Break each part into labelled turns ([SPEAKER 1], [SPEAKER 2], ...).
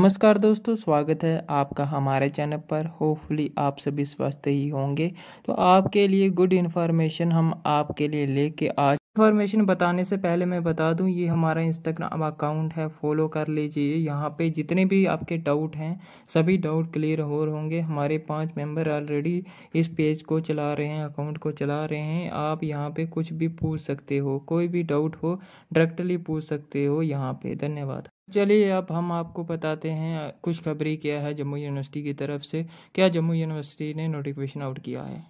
[SPEAKER 1] नमस्कार दोस्तों स्वागत है आपका हमारे चैनल पर होपफुली आप सभी स्वस्थ ही होंगे तो आपके लिए गुड इन्फॉर्मेशन हम आपके लिए लेके आज इन्फॉर्मेशन बताने से पहले मैं बता दूं ये हमारा इंस्टाग्राम अकाउंट है फॉलो कर लीजिए यहाँ पे जितने भी आपके डाउट हैं सभी डाउट क्लियर हो होंगे हमारे पांच मेंबर ऑलरेडी इस पेज को चला रहे हैं अकाउंट को चला रहे हैं आप यहाँ पे कुछ भी पूछ सकते हो कोई भी डाउट हो डायरेक्टली पूछ सकते हो यहाँ पे धन्यवाद चलिए अब हम आपको बताते हैं खुशखबरी क्या है जम्मू यूनिवर्सिटी की तरफ से क्या जम्मू यूनिवर्सिटी ने नोटिफिकेशन आउट किया है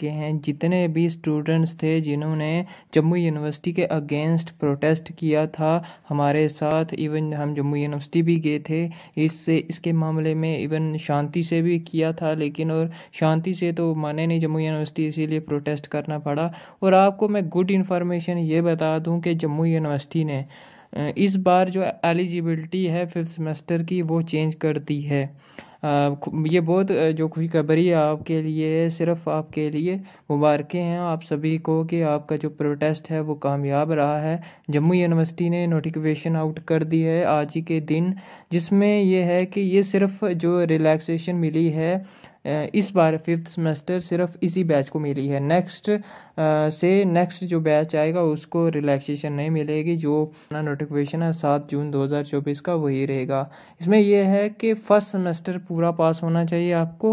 [SPEAKER 1] के हैं जितने भी स्टूडेंट्स थे जिन्होंने जम्मू यूनिवर्सिटी के अगेंस्ट प्रोटेस्ट किया था हमारे साथ इवन हम जम्मू यूनिवर्सिटी भी गए थे इससे इसके मामले में इवन शांति से भी किया था लेकिन और शांति से तो माने नहीं जम्मू यूनिवर्सिटी इसीलिए प्रोटेस्ट करना पड़ा और आपको मैं गुड इन्फॉर्मेशन ये बता दूँ कि जम्मू यूनिवर्सिटी ने इस बार जो एलिजिबिलिटी है फिफ्थ सेमेस्टर की वो चेंज कर दी है ये बहुत जो खुशखबरी है आपके लिए सिर्फ आपके लिए मुबारकें हैं आप सभी को कि आपका जो प्रोटेस्ट है वो कामयाब रहा है जम्मू यूनिवर्सिटी ने नोटिफिकेशन आउट कर दी है आज ही के दिन जिसमें यह है कि ये सिर्फ जो रिलैक्सेशन मिली है इस बार फिफ्थ सेमेस्टर सिर्फ इसी बैच को मिली है नेक्स्ट से नेक्स्ट जो बैच आएगा उसको रिलैक्सेशन नहीं मिलेगी जो अपना नोटिफिकेशन है सात जून 2024 का वही रहेगा इसमें यह है कि फर्स्ट सेमेस्टर पूरा पास होना चाहिए आपको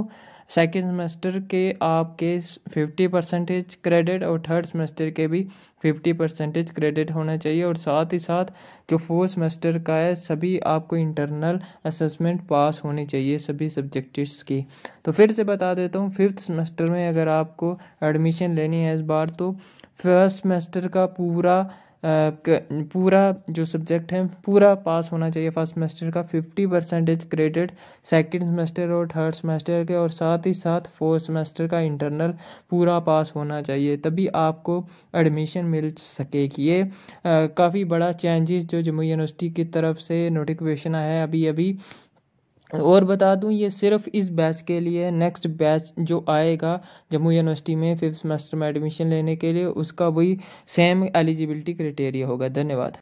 [SPEAKER 1] सेकेंड सेमेस्टर के आपके फिफ्टी परसेंटेज क्रेडिट और थर्ड सेमेस्टर के भी फिफ्टी परसेंटेज क्रेडिट होना चाहिए और साथ ही साथ जो फोर्थ सेमेस्टर का है सभी आपको इंटरनल असेसमेंट पास होनी चाहिए सभी सब्जेक्ट्स की तो फिर से बता देता हूँ फिफ्थ सेमेस्टर में अगर आपको एडमिशन लेनी है इस बार तो फर्स्ट सेमेस्टर का पूरा पूरा जो सब्जेक्ट है पूरा पास होना चाहिए फर्स्ट सेमेस्टर का fifty percentage credit second semester और थर्ड सेमेस्टर के और साथ ही साथ फोर्थ सेमेस्टर का इंटरनल पूरा पास होना चाहिए तभी आपको एडमिशन मिल सकेगी ये काफ़ी बड़ा चेंजेस जो जम्मू यूनिवर्सिटी की तरफ से नोटिफिकेशन आया है अभी अभी और बता दूं ये सिर्फ इस बैच के लिए नेक्स्ट बैच जो आएगा जम्मू यूनिवर्सिटी में फिफ्थ सेमेस्टर में एडमिशन लेने के लिए उसका वही सेम एलिजिबिलिटी क्राइटेरिया होगा धन्यवाद